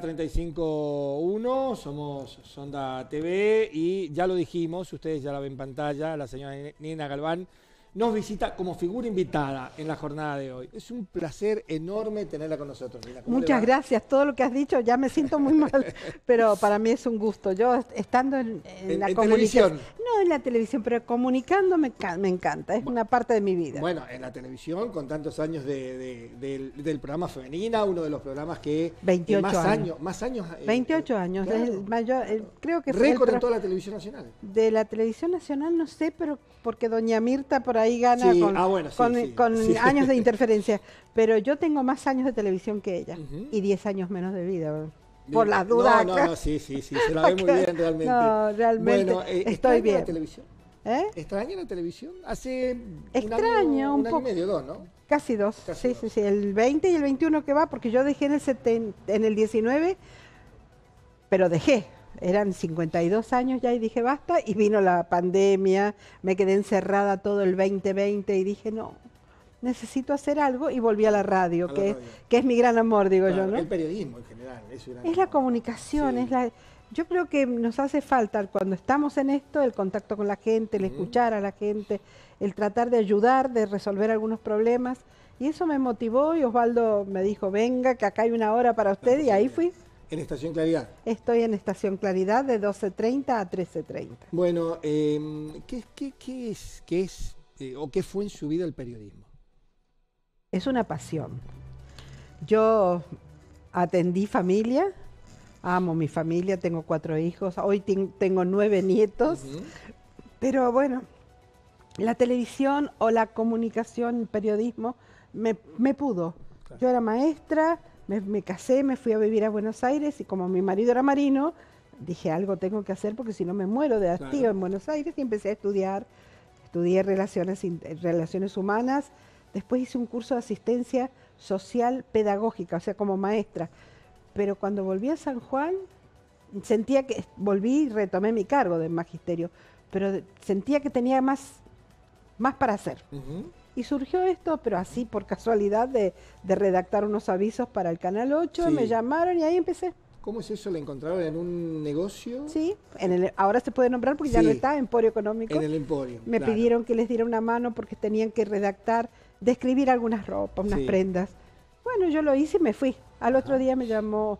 35.1, somos Sonda TV y ya lo dijimos, ustedes ya la ven en pantalla, la señora Nina Galván nos visita como figura invitada en la jornada de hoy. Es un placer enorme tenerla con nosotros. Muchas gracias. Todo lo que has dicho ya me siento muy mal, pero para mí es un gusto. Yo estando en, la comunicación televisión. No en la televisión, pero comunicando me, encanta. Es una parte de mi vida. Bueno, en la televisión, con tantos años del, programa Femenina, uno de los programas que. 28 eh, más años. Más años. 28 eh, años. creo que Récord en toda la televisión nacional. De la televisión nacional, no sé, pero porque Doña Mirta por ahí gana con, ah, años de interferencia. Pero yo tengo más años de televisión que ella y 10 años menos de vida. Por las dudas. No, no, no, sí, sí, sí, se la ve muy bien realmente. Bueno, eh, estoy bien. La televisión? ¿Eh? ¿Extraña la televisión? Hace Extraño, un, año, un, medio, dos, ¿no? Casi dos. sí, sí, sí. El 20 y el 21 que va, porque yo dejé en el, seten, en el 19, pero dejé eran 52 años ya y dije basta y vino la pandemia, me quedé encerrada todo el 2020 y dije no, necesito hacer algo y volví a la radio, que, Es, que es mi gran amor, digo yo, ¿no? El periodismo en general. Es, la comunicación, es la... Yo creo que nos hace falta cuando estamos en esto el contacto con la gente, el escuchar a la gente, el tratar de ayudar, de resolver algunos problemas. Y eso me motivó y Osvaldo me dijo, venga, que acá hay una hora para usted y ahí fui. ¿En Estación Claridad? Estoy en Estación Claridad de 12.30 a 13.30. Bueno, em, ¿qué, es, qué es eh, o qué fue en su vida el periodismo? Es una pasión. Yo atendí familia, amo mi familia, tengo cuatro hijos, hoy tengo nueve nietos, pero bueno, la televisión o la comunicación, el periodismo, me, pudo. Yo era maestra, me, casé, me fui a vivir a Buenos Aires y como mi marido era marino, dije algo tengo que hacer porque si no me muero de hastío en Buenos Aires y empecé a estudiar. Estudié relaciones, eh, relaciones humanas, después hice un curso de asistencia social pedagógica, o sea, como maestra. Pero cuando volví a San Juan, sentía que volví y retomé mi cargo de magisterio, pero sentía que tenía más, más para hacer. Y surgió esto, pero así por casualidad, de, redactar unos avisos para el Canal 8, me llamaron y ahí empecé. ¿Cómo es eso? ¿La encontraron en un negocio? Sí, en el, ahora se puede nombrar porque ya no está, Emporio Económico. En el Emporio. Me pidieron que les diera una mano porque tenían que redactar, describir algunas ropas, unas prendas. Bueno, yo lo hice y me fui. Al otro día me llamó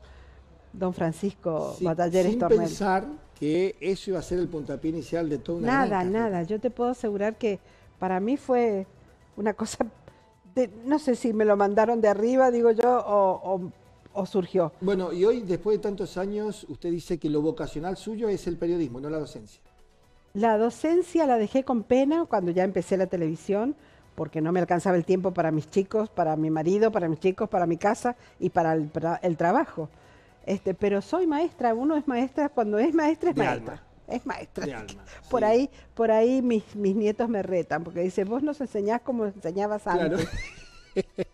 don Francisco sí, Batalleres sin pensar que eso iba a ser el puntapié inicial de toda Nada, nada. Yo te puedo asegurar que para mí fue una cosa, de, no sé si me lo mandaron de arriba, digo yo, o, surgió. Bueno, y hoy, después de tantos años, usted dice que lo vocacional suyo es el periodismo, no la docencia. La docencia la dejé con pena cuando ya empecé la televisión, porque no me alcanzaba el tiempo para mis chicos, para mi marido, para mis chicos, para mi casa y para el, trabajo. Este, pero soy maestra, uno es maestra, cuando es maestra es maestra es maestra. Por ahí, por ahí mis, mis nietos me retan, porque dicen, vos nos enseñás como enseñabas antes.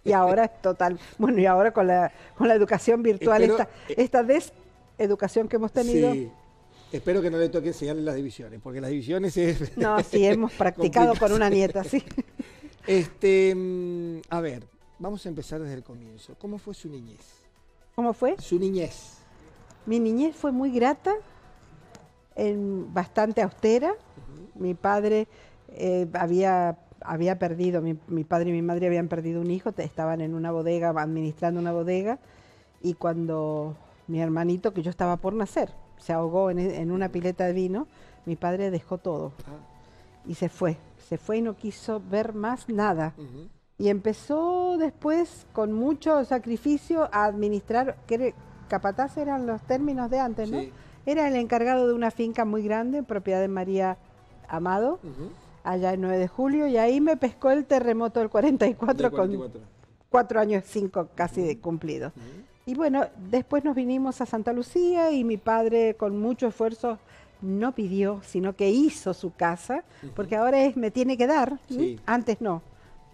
y ahora es total, bueno, y ahora con la, con la educación virtual, esta, vez eh, deseducación que hemos tenido. Sí. Espero que no le toque enseñarle las divisiones, porque las divisiones es... No, sí, hemos practicado con una nieta, sí. Este, mm, a ver, vamos a empezar desde el comienzo. ¿Cómo fue su niñez? ¿Cómo fue? Su niñez. Mi niñez fue muy grata, bastante austera. Mi padre eh, había, había perdido, mi, padre y mi madre habían perdido un hijo, estaban en una bodega, administrando una bodega, y cuando mi hermanito, que yo estaba por nacer, se ahogó en, una pileta de vino, mi padre dejó todo ah. y se fue, se fue y no quiso ver más nada. Y empezó después, con mucho sacrificio, a administrar, que capataz eran los términos de antes, ¿no? Era el encargado de una finca muy grande, propiedad de María Amado, allá el 9 de julio, y ahí me pescó el terremoto del 44, con cuatro años, cinco casi cumplidos. Y bueno, después nos vinimos a Santa Lucía y mi padre con mucho esfuerzo no pidió, sino que hizo su casa, porque ahora es me tiene que dar, antes no,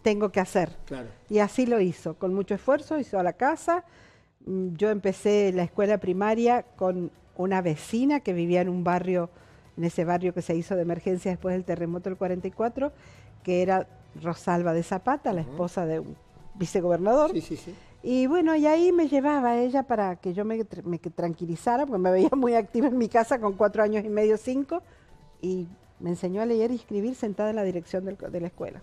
tengo que hacer. Y así lo hizo, con mucho esfuerzo, hizo la casa. Mm, yo empecé la escuela primaria con una vecina que vivía en un barrio, en ese barrio que se hizo de emergencia después del terremoto del 44, que era Rosalba de Zapata, la esposa de un vicegobernador. Sí, sí, sí. Y bueno, y ahí me llevaba ella para que yo me, tranquilizara, porque me veía muy activa en mi casa con cuatro años y medio, cinco, y me enseñó a leer y escribir sentada en la dirección de la escuela.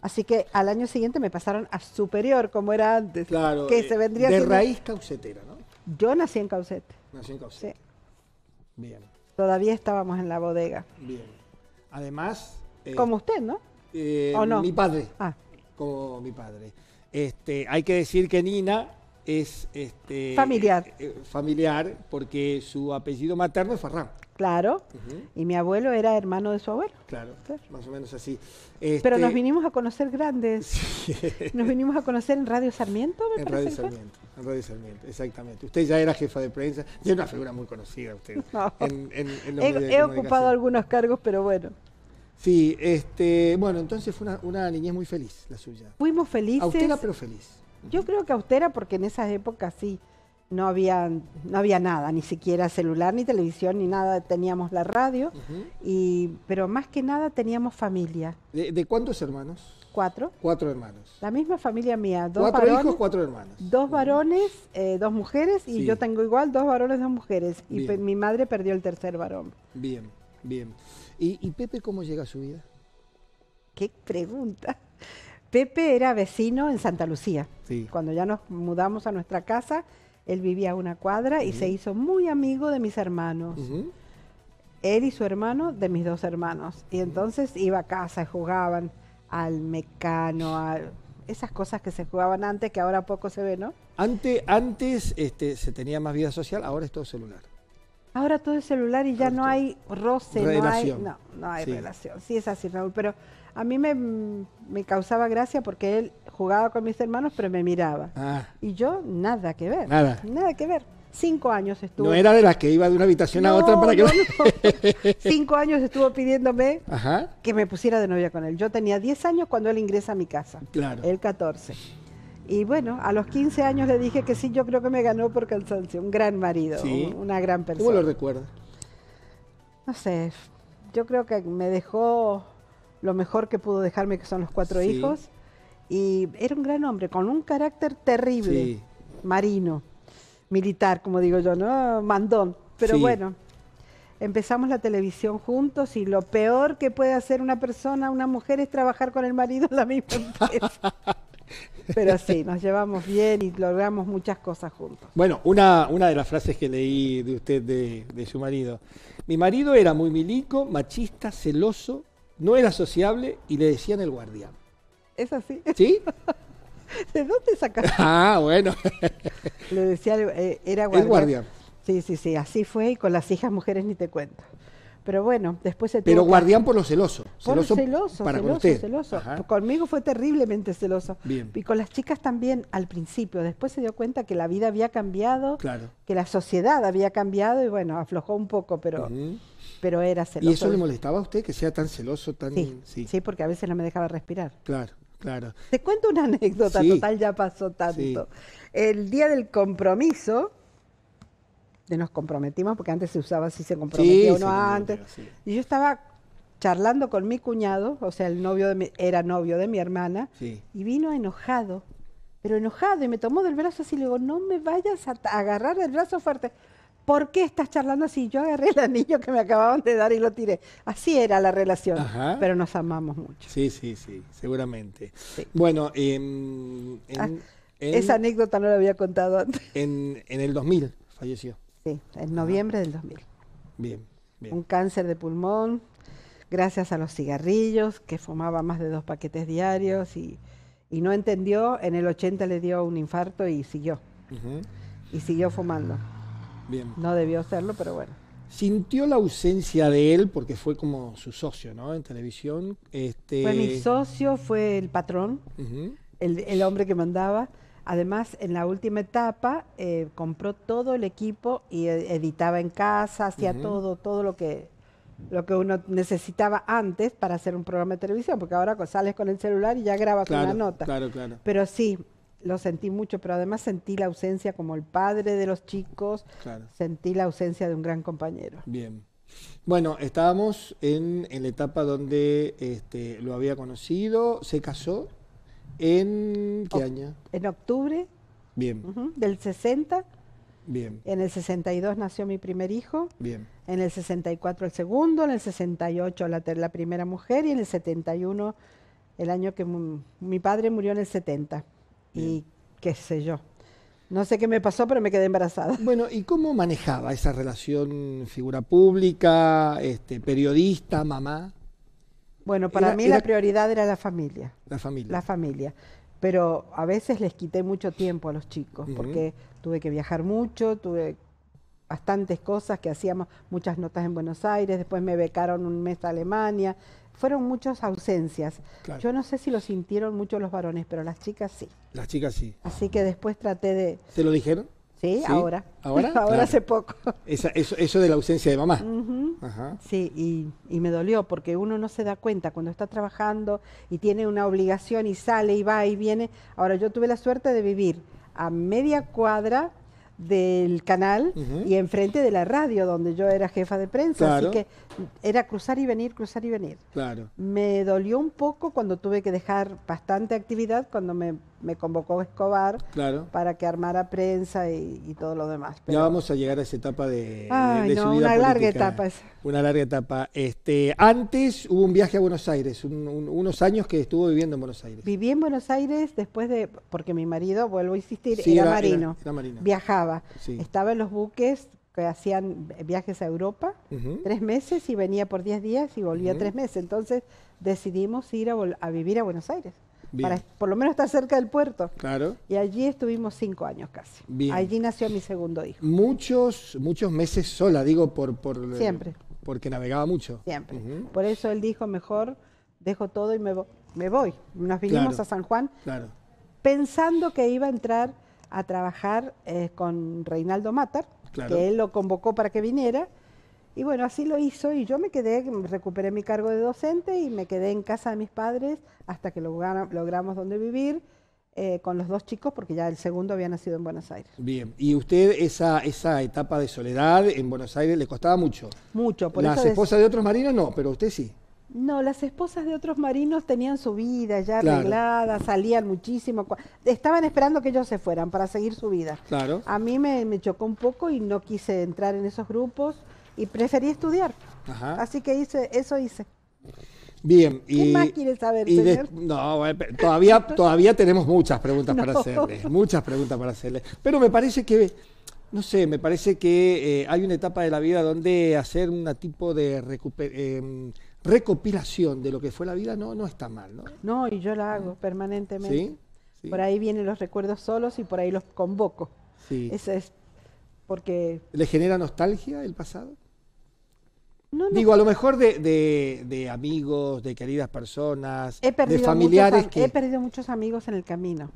Así que al año siguiente me pasaron a superior, como era antes. Claro, que se eh, vendría de raíz caucetera, ¿no? Yo nací en Caucete. Nació en Sí. Bien. Todavía estábamos en la bodega. Bien. Además. Eh, como usted, ¿no? Eh, ¿O no? Mi padre. Ah. Como mi padre. Este, hay que decir que Nina es. Este, familiar. Eh, familiar, porque su apellido materno es Farrán. Claro. Y mi abuelo era hermano de su abuelo. Claro. Más o menos así. Este pero nos vinimos a conocer grandes. Nos vinimos a conocer en Radio Sarmiento, me en Radio Sarmiento, en Radio Sarmiento, exactamente. Usted ya era jefa de prensa, ya era una figura muy conocida usted. he, ocupado algunos cargos, pero bueno. Sí, este, bueno, entonces fue una, una niñez muy feliz la suya. Fuimos felices. Austera pero feliz. Yo creo que austera porque en esas épocas sí no había, no había nada, ni siquiera celular, ni televisión, ni nada. Teníamos la radio, pero más que nada teníamos familia. ¿De, cuántos hermanos? Cuatro. Cuatro hermanos. La misma familia mía. cuatro hijos, cuatro hermanos. Dos varones, eh, dos mujeres, y yo tengo igual dos varones, dos mujeres. Y mi madre perdió el tercer varón. Bien, bien. ¿Y, Pepe cómo llega a su vida? Qué pregunta. Pepe era vecino en Santa Lucía. Sí. Cuando ya nos mudamos a nuestra casa, él vivía a una cuadra y se hizo muy amigo de mis hermanos. Él y su hermano de mis dos hermanos. Y entonces iba a casa, jugaban al mecano, a esas cosas que se jugaban antes, que ahora poco se ve, ¿no? Antes, antes este, se tenía más vida social, ahora es todo celular. Ahora todo es celular y ya no hay roce, no hay, no, no hay relación. Sí es así, Raúl, pero a mí me, me, causaba gracia porque él jugaba con mis hermanos, pero me miraba. Ah. Y yo nada que ver. Nada. Nada que ver. Cinco años estuvo. No era de las que iba de una habitación a otra para que... Cinco años estuvo pidiéndome que me pusiera de novia con él. Yo tenía diez años cuando él ingresa a mi casa. Claro. Él 14. Y bueno, a los 15 años le dije que sí, yo creo que me ganó por cansancio. Un gran marido, una gran persona. ¿Cómo lo recuerdas? No sé, yo creo que me dejó lo mejor que pudo dejarme, que son los cuatro hijos. Y era un gran hombre, con un carácter terrible, marino, militar, como digo yo, ¿no? Mandón. Pero bueno, empezamos la televisión juntos y lo peor que puede hacer una persona, una mujer, es trabajar con el marido en la misma empresa. Pero sí, nos llevamos bien y logramos muchas cosas juntos. Bueno, una, una de las frases que leí de usted, de, de su marido. Mi marido era muy milico, machista, celoso, no era sociable y le decían el guardián. ¿Es así? ¿Sí? ¿De dónde sacaste? Ah, bueno. Le decía, eh, era guardián. El guardián. Sí, sí, sí, así fue y con las hijas mujeres ni te cuento. Pero bueno, después se Pero guardián por lo celoso. Por lo celoso, para celoso, celoso. Conmigo fue terriblemente celoso. Bien. Y con las chicas también al principio. Después se dio cuenta que la vida había cambiado, claro. que la sociedad había cambiado y bueno, aflojó un poco, pero, pero era celoso. ¿Y eso le molestaba a usted que sea tan celoso, tan sí, sí. sí porque a veces no me dejaba respirar. Claro. Claro. Te cuento una anécdota, total ya pasó tanto. El día del compromiso, nos comprometimos, porque antes se usaba si se comprometía o no antes. Y yo estaba charlando con mi cuñado, o sea, el novio de mi, era novio de mi hermana, y vino enojado, pero enojado, y me tomó del brazo así, le digo, no me vayas a, agarrar del brazo fuerte. ¿Por qué estás charlando así? Yo agarré el anillo que me acababan de dar y lo tiré. Así era la relación, pero nos amamos mucho. Sí, sí, sí, seguramente. Bueno, em, ah, esa anécdota no la había contado antes. En, en el 2000 falleció en noviembre del 2000. Bien, bien. Un cáncer de pulmón, gracias a los cigarrillos, que fumaba más de dos paquetes diarios y, no entendió. En el 80 le dio un infarto y siguió. Y siguió fumando. Bien. No debió hacerlo, pero bueno. Sintió la ausencia de él porque fue como su socio, ¿no? En televisión. Este, fue mi socio, fue el patrón, el, el, hombre que mandaba. Además, en la última etapa eh, compró todo el equipo y e, editaba en casa, hacía todo, todo lo que, lo que uno necesitaba antes para hacer un programa de televisión, porque ahora sales con el celular y ya grabas con una nota. Claro, claro. Pero sí, lo sentí mucho, pero además sentí la ausencia como el padre de los chicos, sentí la ausencia de un gran compañero. Bien. Bueno, estábamos en, en la etapa donde este, lo había conocido, se casó. ¿En qué año? En octubre. Bien. del 60. Bien. En el 62 nació mi primer hijo. Bien. En el 64 el segundo, en el 68 la, la primera mujer y en el 71 el año que mi padre murió en el 70. Y qué sé yo. No sé qué me pasó, pero me quedé embarazada. Bueno, ¿y cómo manejaba esa relación figura pública, este, periodista, mamá? Bueno, para mí la prioridad era la familia. La familia. La familia. Pero a veces les quité mucho tiempo a los chicos, porque tuve que viajar mucho, tuve bastantes cosas que hacíamos, muchas notas en Buenos Aires, después me becaron un mes a Alemania. Fueron muchas ausencias. Yo no sé si lo sintieron mucho los varones, pero las chicas sí. Las chicas sí. Así que después traté de... ¿Te lo dijeron? Sí, ahora. Ahora, hace poco. eso, de la ausencia de mamá. Sí, y, me dolió porque uno no se da cuenta cuando está trabajando y tiene una obligación y sale y va y viene. Ahora yo tuve la suerte de vivir a media cuadra del canal y enfrente de la radio donde yo era jefa de prensa, así que era cruzar y venir, cruzar y venir. Claro. Me dolió un poco cuando tuve que dejar bastante actividad cuando me me convocó Escobar para que armara prensa y, todo lo demás. Ya vamos a llegar a esa etapa de, una larga etapa. Una larga etapa. Este, antes hubo un viaje a Buenos Aires, unos años que estuvo viviendo en Buenos Aires. Viví en Buenos Aires después de, porque mi marido, vuelvo a insistir, era, marino, viajaba, estaba en los buques que hacían viajes a Europa, tres meses y venía por diez días y volvía tres meses. Entonces decidimos ir a vivir a Buenos Aires para por lo menos está cerca del puerto. Claro. Y allí estuvimos cinco años casi. Allí nació mi segundo hijo. Muchos, muchos meses sola, digo, por, por eh, siempre. Porque navegaba mucho. Siempre. Por eso él dijo mejor dejo todo y me, me voy. Nos vinimos a San Juan. Claro. Pensando que iba a entrar a trabajar eh, con Reinaldo Matar, que él lo convocó para que viniera y bueno, así lo hizo y yo me quedé, recuperé mi cargo de docente y me quedé en casa de mis padres hasta que logramos donde vivir eh, con los dos chicos porque ya el segundo había nacido en Buenos Aires. Bien, y usted esa, esa etapa de soledad en Buenos Aires le costaba mucho. Mucho. Por Las esposas de... otros marinos no, pero usted sí. No, las esposas de otros marinos tenían su vida ya arreglada, salían muchísimo. Estaban esperando que ellos se fueran para seguir su vida. Claro. A mí me, me, chocó un poco y no quise entrar en esos grupos y preferí estudiar. Así que hice, eso hice. Bien, ¿Qué más quieres saber, No, todavía, todavía tenemos muchas preguntas para hacerle, muchas preguntas para hacerle. Pero me parece que, no sé, me parece que eh, hay una etapa de la vida donde hacer una tipo de em, recopilación de lo que fue la vida no, no está mal, ¿no? No, y yo la hago permanentemente. Por ahí vienen los recuerdos solos y por ahí los convoco. Sí. Eso es porque... ¿Le genera nostalgia el pasado? Digo, a lo mejor de, amigos, de queridas personas, de familiares que... He perdido muchos amigos en el camino.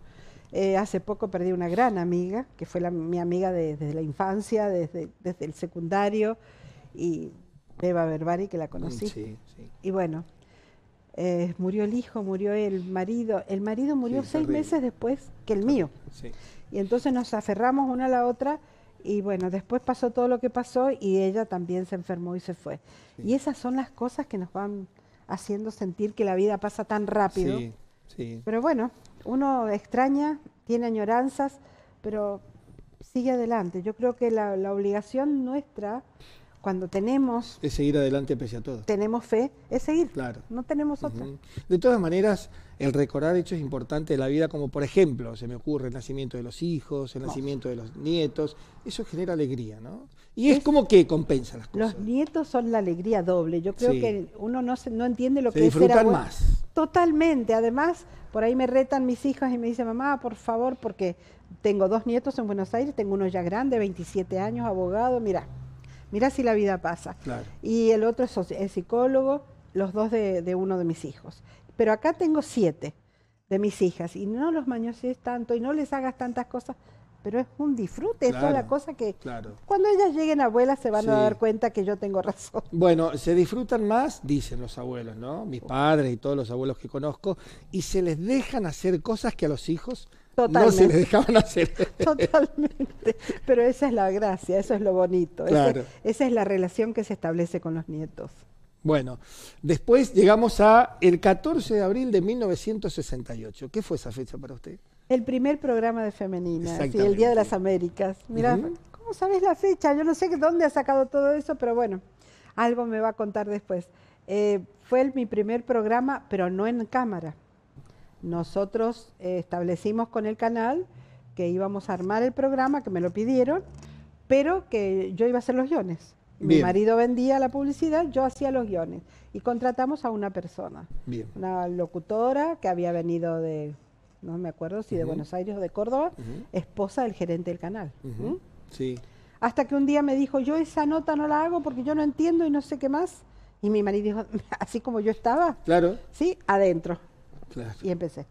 Eh, hace poco perdí una gran amiga, que fue mi amiga desde la infancia, desde, desde el secundario, y Eva Berbari, que la conocí. Y bueno, eh, murió el hijo, murió el marido. El marido murió seis meses después que el mío. Y entonces nos aferramos una a la otra y bueno, después pasó todo lo que pasó y ella también se enfermó y se fue. Y esas son las cosas que nos van haciendo sentir que la vida pasa tan rápido. Sí, sí. Pero bueno, uno extraña, tiene añoranzas, pero sigue adelante. Yo creo que la, la obligación nuestra cuando tenemos... Es seguir adelante pese a todo. Tenemos fe, es seguir. Claro. No tenemos otra. De todas maneras, el recordar hechos importantes de la vida, como por ejemplo, se me ocurre el nacimiento de los hijos, el nacimiento de los nietos, eso genera alegría, ¿no? Y es, como que compensa las cosas. Los nietos son la alegría doble. Yo creo que uno no, no entiende lo que es ser más. Totalmente. Además, por ahí me retan mis hijos y me dicen, mamá, por favor, porque tengo dos nietos en Buenos Aires, tengo uno ya grande, 27 años, abogado, mira mirá si la vida pasa. Y el otro es, psicólogo, los dos de, uno de mis hijos. Pero acá tengo siete de mis hijas y no los mañocés tanto y no les hagas tantas cosas, pero es un disfrute, es toda la cosa que cuando ellas lleguen abuelas se van a dar cuenta que yo tengo razón. Bueno, se disfrutan más, dicen los abuelos, ¿no? Mis padres y todos los abuelos que conozco, y se les dejan hacer cosas que a los hijos Totalmente. dejaban Pero esa es la gracia, eso es lo bonito. esa es la relación que se establece con los nietos. Bueno, después llegamos a el 14 de abril de 1968. ¿Qué fue esa fecha para usted? El primer programa de femeninas, el Día de las Américas. Mira, ¿cómo sabes la fecha? Yo no sé dónde ha sacado todo eso, pero bueno, algo me va a contar después. Eh, fue mi primer programa, pero no en cámara. Nosotros eh, establecimos con el canal que íbamos a armar el programa, que me lo pidieron, pero que yo iba a hacer los guiones. Mi marido vendía la publicidad, yo hacía los guiones. Y contratamos a una persona, una locutora que había venido de, no me acuerdo si de Buenos Aires o de Córdoba, esposa del gerente del canal. Sí. Hasta que un día me dijo, yo esa nota no la hago porque yo no entiendo y no sé qué más. Y mi marido dijo, así como yo estaba, claro. sí, adentro. Y empecé.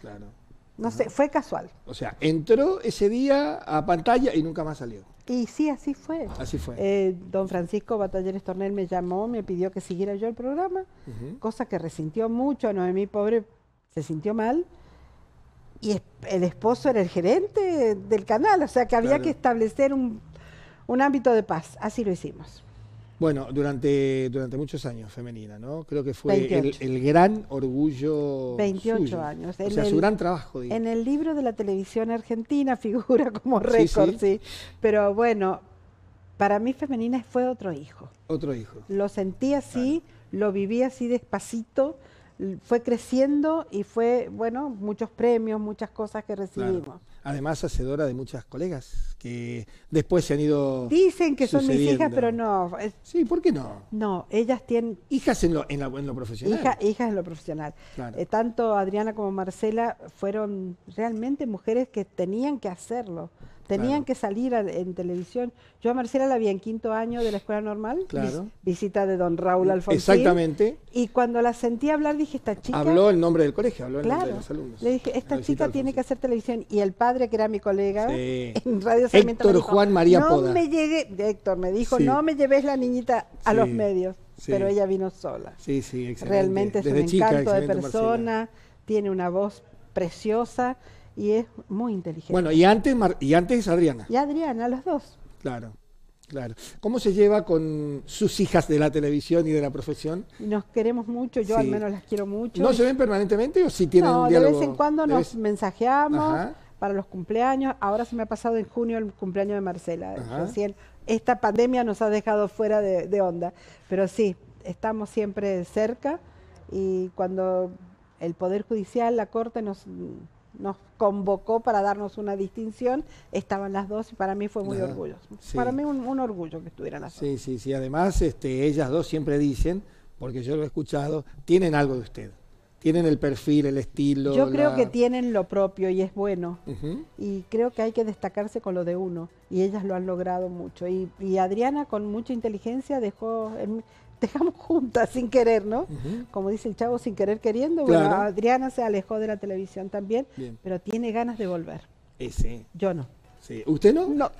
Claro. No sé, fue casual. O sea, entró ese día a pantalla y nunca más salió. Y sí, así fue. Así fue. Eh, don Francisco Batalleres Tornel me llamó, me pidió que siguiera yo el programa, cosa que resintió mucho. Noemí, pobre, se sintió mal. Y el esposo era el gerente del canal, o sea que había que establecer un ámbito de paz. Así lo hicimos. Bueno, durante, durante muchos años femenina, ¿no? Creo que fue el, gran orgullo. 28 años. O sea, su gran trabajo. Digamos. En el libro de la televisión argentina figura como récord, sí, Pero bueno, para mí femenina fue otro hijo. Otro hijo. Lo sentí así, lo viví así despacito, fue creciendo y fue, bueno, muchos premios, muchas cosas que recibimos además hacedora de muchas colegas que después se han ido. Dicen que son mis hijas, pero no. Sí, ¿por qué no? No, ellas tienen. Hijas en lo, en, profesional. Hija, hijas en lo profesional. Eh, tanto Adriana como Marcela fueron realmente mujeres que tenían que hacerlo Tenían que salir en televisión. Yo a Marcela la vi en quinto año de la escuela normal. Claro. Visita de don Raúl Alfonsín. Exactamente. Y cuando la sentí hablar dije, esta chica... Habló el nombre del colegio, habló el nombre de los alumnos. Le dije, esta chica tiene que hacer televisión. Y el padre, que era mi colega, en Radio Sarmiento Héctor Juan María no Me llegué, Héctor me dijo, no me lleves la niñita a los medios. Pero ella vino sola. Sí, sí, excelente. Realmente es un encanto de persona, tiene una voz preciosa y es muy inteligente. Bueno, y antes, y antes Adriana. Y Adriana, los dos. Claro, claro. ¿Cómo se lleva con sus hijas de la televisión y de la profesión? Nos queremos mucho, yo al menos las quiero mucho. ¿No se ven permanentemente o si tienen no, un de vez en cuando nos mensajeamos para los cumpleaños. Ahora se me ha pasado en junio el cumpleaños de Marcela. Recién esta pandemia nos ha dejado fuera de onda, pero sí, estamos siempre cerca y cuando el Poder Judicial, la Corte nos nos convocó para darnos una distinción, estaban las dos y para mí fue muy orgulloso. Para mí un, orgullo que estuvieran las Sí, dos. sí, sí. Además, este, ellas dos siempre dicen, porque yo lo he escuchado, tienen algo de usted. Tienen el perfil, el estilo. Yo creo que tienen lo propio y es bueno. Y creo que hay que destacarse con lo de uno. Y ellas lo han logrado mucho. Y, Adriana con mucha inteligencia dejó dejamos juntas sin querer, ¿no? Como dice el chavo, sin querer queriendo. Bueno, Adriana se alejó de la televisión también, pero tiene ganas de volver. Ese. Eh, Yo no. Sí. ¿Usted no? No.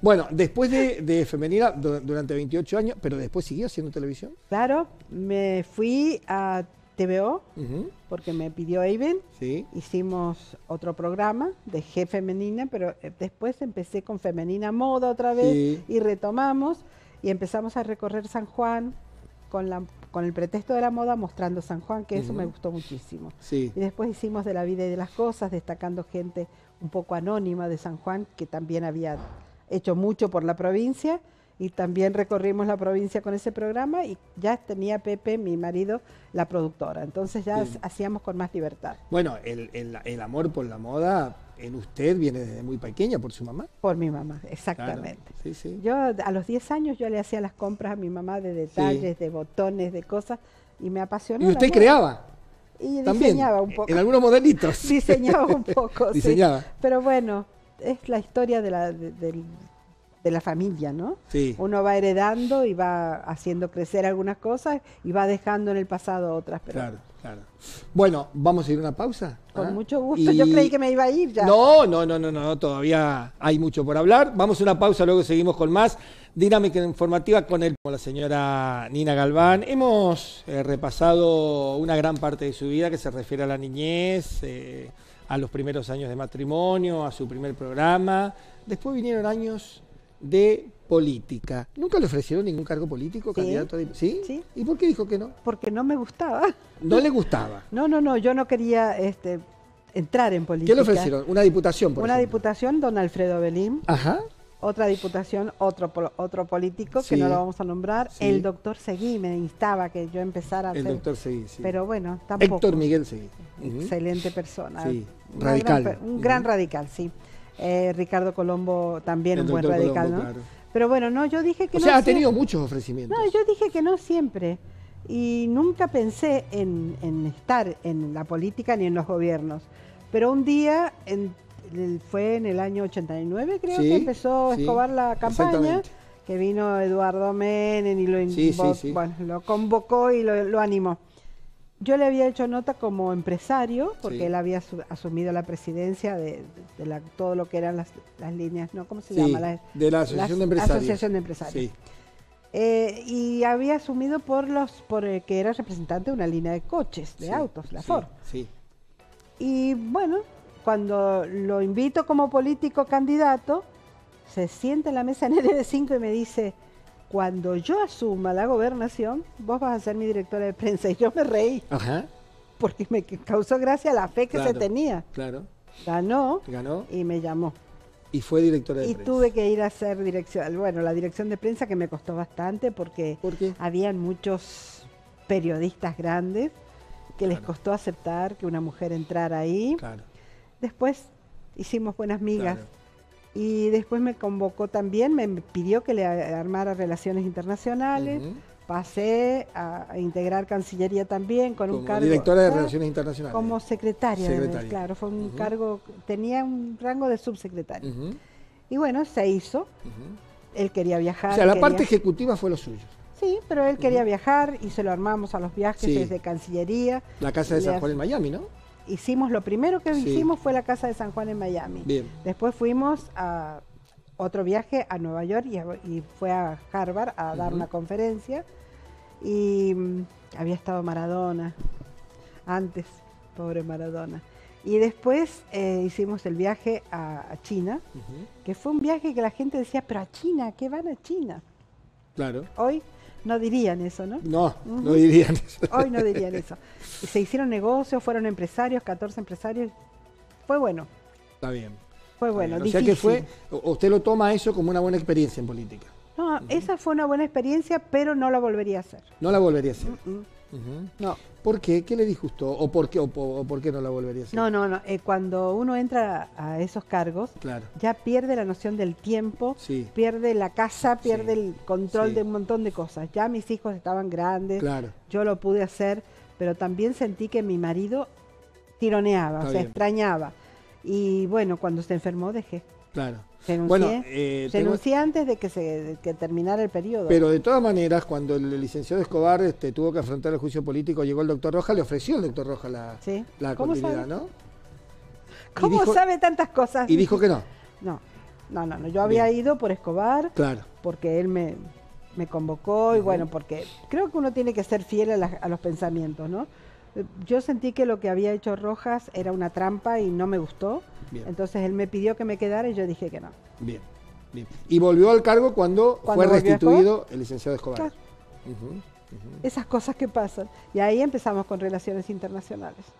Bueno, después de, Femenina, durante 28 años, pero después siguió haciendo televisión. Claro, me fui a TVO, porque me pidió Aven. Sí. Hicimos otro programa, de dejé femenina, pero eh, después empecé con femenina moda otra vez y retomamos y empezamos a recorrer San Juan, con, la, con el pretexto de la moda mostrando San Juan, que eso me gustó muchísimo. Y después hicimos de la vida y de las cosas, destacando gente un poco anónima de San Juan, que también había hecho mucho por la provincia. Y también recorrimos la provincia con ese programa y ya tenía Pepe, mi marido, la productora. Entonces ya hacíamos con más libertad. Bueno, el amor por la moda en usted viene desde muy pequeña por su mamá. Por mi mamá, exactamente. Yo a los 10 años yo le hacía las compras a mi mamá de detalles, de botones, de cosas y me apasionaba. ¿Y usted creaba? Y diseñaba un poco. En algunos modelitos. diseñaba un poco, diseñaba. Pero bueno, es la historia de la, de, la familia, ¿no? Sí. Uno va heredando y va haciendo crecer algunas cosas y va dejando en el pasado otras. claro bueno, vamos a ir a una pausa. Con ¿ah? mucho gusto, yo creí que me iba a ir ya. No, no, no, no, todavía hay mucho por hablar. Vamos a una pausa, luego seguimos con más dinámica informativa con, él con la señora Nina Galván. Hemos eh, repasado una gran parte de su vida que se refiere a la niñez, eh, a los primeros años de matrimonio, a su primer programa. Después vinieron años de política. ¿Nunca le ofrecieron ningún cargo político, candidato? De... ¿Sí? ¿Y por qué dijo que no? Porque no me gustaba. ¿No le gustaba? No, no, no, yo no quería este, entrar en política. ¿Qué le ofrecieron? ¿Una diputación, por Una diputación, don Alfredo Belín. Ajá. Otra diputación, otro otro político, que no lo vamos a nombrar. El doctor Seguí me instaba que yo empezara a El doctor Seguí, sí. Pero bueno, tampoco. Héctor Miguel Seguí. Excelente persona. Sí, radical. un gran radical, sí. Eh, Ricardo Colombo también un buen radical, ¿no? Pero bueno, no, yo dije que no siempre. O sea, ha tenido muchos ofrecimientos. No, yo dije que no siempre. Y nunca pensé en, estar en la política ni en los gobiernos. Pero un día, fue en el año 89, creo que empezó a Escobar la campaña que vino Eduardo Menem y lo, convocó y lo animó yo le había hecho nota como empresario, porque él había asumido la presidencia de, todo lo que eran las, líneas, ¿no? ¿Cómo se llama? de la Asociación de Empresarios. Asociación de Empresarios. Sí. Eh, y había asumido por los por el eh, que era representante de una línea de coches, de autos, la Ford. Sí. Y bueno, cuando lo invito como político candidato, se sienta en la mesa en el 5 y me dice, cuando yo asuma la gobernación, vos vas a ser mi directora de prensa. Y yo me reí. Ajá. Porque me causó gracia la fe que se tenía. Claro. Ganó. Ganó. Y me llamó. Y fue directora de prensa. Y tuve que ir a ser dirección, bueno, la dirección de prensa que me costó bastante porque habían muchos periodistas grandes que les costó aceptar que una mujer entrara ahí. Claro. Después hicimos buenas migas. Y después me convocó también, me pidió que le armara relaciones internacionales. Pasé a, integrar Cancillería también con un cargo. Directora de Relaciones Internacionales. Como secretaria, claro, fue un cargo, tenía un rango de subsecretario. Y bueno, se hizo. Él quería viajar. O sea, la parte ejecutiva fue lo suyo. Sí, pero él quería viajar y se lo armamos a los viajes desde Cancillería. La casa de San Juan en Miami, ¿no? hicimos, lo primero que hicimos fue la Casa de San Juan en Miami. Después fuimos a otro viaje a Nueva York y, fue a Harvard a dar una conferencia. Y mm, había estado Maradona antes, pobre Maradona. Y después eh, hicimos el viaje a, China, que fue un viaje que la gente decía, pero a China, ¿qué van a China? Claro. Hoy no dirían eso, ¿no? No, no dirían eso. Hoy no dirían eso. se hicieron negocios, fueron empresarios, 14 empresarios. Fue bueno. Está bien. Fue bueno. O sea que fue, usted lo toma eso como una buena experiencia en política. No, esa fue una buena experiencia, pero no la volvería a hacer. No la volvería a hacer. No. ¿Por qué? ¿Qué le disgustó? ¿O por qué, o, por qué no la volvería a hacer? No, no, no. Eh, cuando uno entra a esos cargos, claro. ya pierde la noción del tiempo, pierde la casa, pierde el control de un montón de cosas. Ya mis hijos estaban grandes, claro. yo lo pude hacer, pero también sentí que mi marido tironeaba, se o sea, extrañaba. Y bueno, cuando se enfermó dejé. Claro. bueno, eh, antes de que, se, terminara el periodo. Pero de todas maneras, cuando el licenciado Escobar este, tuvo que afrontar el juicio político, llegó el doctor Roja, le ofreció el doctor Roja la, la continuidad, ¿no? ¿Cómo sabe tantas cosas? Y dijo que no. No, no, no, yo había ido por Escobar, claro. porque él me, convocó y bueno, porque creo que uno tiene que ser fiel a los pensamientos, ¿no? yo sentí que lo que había hecho Rojas era una trampa y no me gustó. Entonces él me pidió que me quedara y yo dije que no. Bien, Y volvió al cargo cuando, fue restituido el licenciado Escobar. Esas cosas que pasan. Y ahí empezamos con relaciones internacionales.